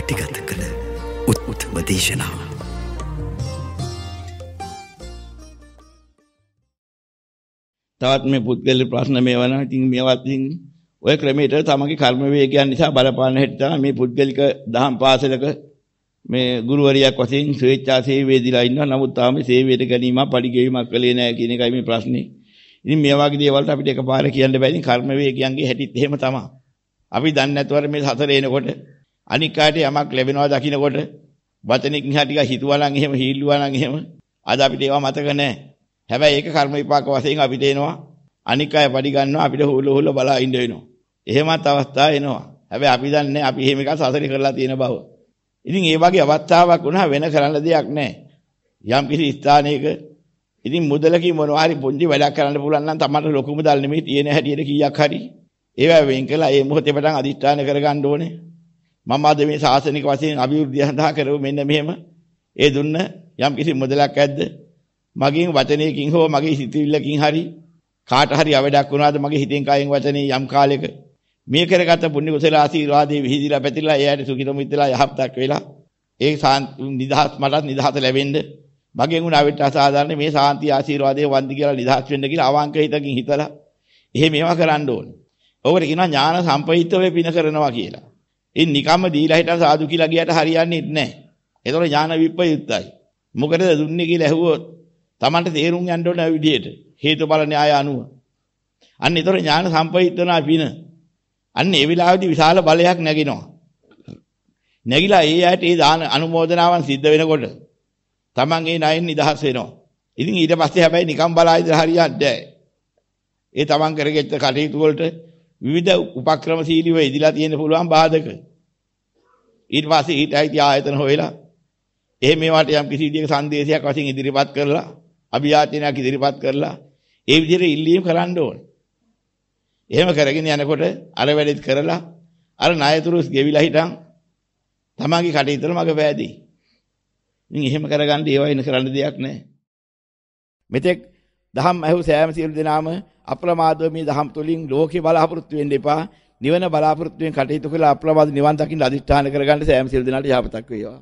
පටිගත කළ උත්උත්ම දේශනාව. තවත් මේ පුද්ගල ප්‍රශ්න මේ වන ඉතින් මේවත්තින් ඔය ක්‍රමයට තමගේ කර්ම වේගයන් නිසා බලපාන හැටතා මේ පුද්ගලික දහම් පාසලක මේ ගුරුවරියක් වශයෙන් ස්වේච්ඡා සේවයේදීලා ඉන්නවා නමුත් තාම මේ සේවයට ගැනීමක් පරිගෙවීමක් කළේ නැහැ කියන එකයි මේ ප්‍රශ්නේ. ඉතින් මේ වගේ දේවල්ට අපිට එකපාර කියන්න බැරි කර්ම වේගයන්ගේ හැටිත් එහෙම තමයි. අපි දන්නේ නැතුවර මේ සතර එනකොට අනික් කාට යමක් ලැබෙනවා දකින්නකොට වචනින් ඉහා ටික හිතුවා නම් එහෙම හීල්ලුවා නම් එහෙම අද අපිට ඒවා මතක නැහැ. හැබැයි ඒක කර්ම විපාක වශයෙන් අපිට එනවා. අනික් අය පඩි ගන්නවා අපිට හොල හොල බලා ඉන්න වෙනවා. එහෙමත් අවස්ථා එනවා. හැබැයි අපි දන්නේ අපි එහෙම එකක් සසරේ කරලා තියෙන බව. ඉතින් ඒ වගේ අවස්ථාවක් වුණා වෙන කරන්න දෙයක් නැහැ. යම් කිසි ස්ථානයක ඉතින් මුදලකින් මොනවා හරි පුංචි වැඩක් කරන්න පුළුවන් නම් තමයි ලොකුම දල් නෙමෙයි තියෙන හැටියට කීයක් හරි ඒවා වෙන් කළා ඒ මොහොතේ පටන් අදිස්ථාන කරගන්න ඕනේ මම අද මේ සාසනික වශයෙන් අභිවෘද්ධිය සඳහා කරව මෙන්න මෙහෙම ඒ දුන්න යම් කිසි මුදලක් ඇද්ද මගෙන් වචනයකින් හෝ මගේ සිතවිල්ලකින් හරි කාට හරි අවඩක් වුණාද මගේ හිතෙන් කායෙන් වචනේ යම් කාලයක මේ කරගත පුණ්‍ය කුසල ආශිර්වාදේ විහිදිලා පැතිලා එයාට සුඛිත මුත්‍තලා යහපතක් වෙලා ඒ නිදහස් මටත් නිදහස ලැබෙන්න මගෙන් උන අවිට අසාධාරණ මේ සාන්ති ආශිර්වාදේ වන්දි කියලා නිදහස් වෙන්න කියලා අවාංක හිතකින් හිතලා එහෙම ඒවා කරන්න ඕනේ. ඔකට කියනවා ඥාන සම්පහිතව පින කරනවා කියලා. ඒ නිකම්ම දීලා හිටන් සාදු කියලා ගියට හරියන්නේ නැහැ. ඒතකොට ඥාන විප්‍රයුක්තයි. මොකටද දුන්නේ කියලා ඇහුවොත් Tamanට තේරුම් යන්න ඕන විදිහට හේතුඵල න්‍යාය අනුව. අන්න ඒතකොට ඥාන සම්පවිත්තනා පින. අන්න ඒ වෙලාවේදී විශාල බලයක් නැගෙනවා. නැగిලා ඒ ඇයට ඒ දාන අනුමෝදනාවන් සිද්ධ වෙනකොට Taman ඒ ණයෙන් නිදහස් වෙනවා. ඉතින් ඊට පස්සේ හැබැයි නිකම් බලා ඉඳලා හරියන්නේ නැහැ. ඒ Taman කරගෙච්ච කටයුතු වලට විවිධ උපක්‍රමශීලීව ඉදිලා තියෙන්න පුළුවන් බාධක. ඊට පස්සේ ඊට ඇති ආයතන හොයලා එහෙම මේවට යම් කිසි විදියක සංදේශයක් වශයෙන් ඉදිරිපත් කරලා අභියාචනයක් ඉදිරිපත් කරලා ඒ විදිහට ඉල්ලීම් කරන්න ඕනේ. එහෙම කරගෙන යනකොට අර වැඩෙත් කරලා අර ණයතුරුස් ගෙවිලා හිටන් තමන්ගේ කටයුතුවල මග පෑදී. ඉතින් එහෙම කරගන්න ඒවා ඉන්න කරන්න දෙයක් නැහැ. මෙතෙක් දහම් ඇහු සෑම සියලු දෙනාම අප්‍රමාදව මේ දහම් තුලින් ලෝකේ බලාපොරොත්තු වෙන්න එපා. නිවන බලාපොරොත්තු වෙන කටයුතු කළ අප්‍රමාද නිවන් දකින්න අදිෂ්ඨාන කරගන්න සෑම සියලු දෙනාට යහපතක් වේවා.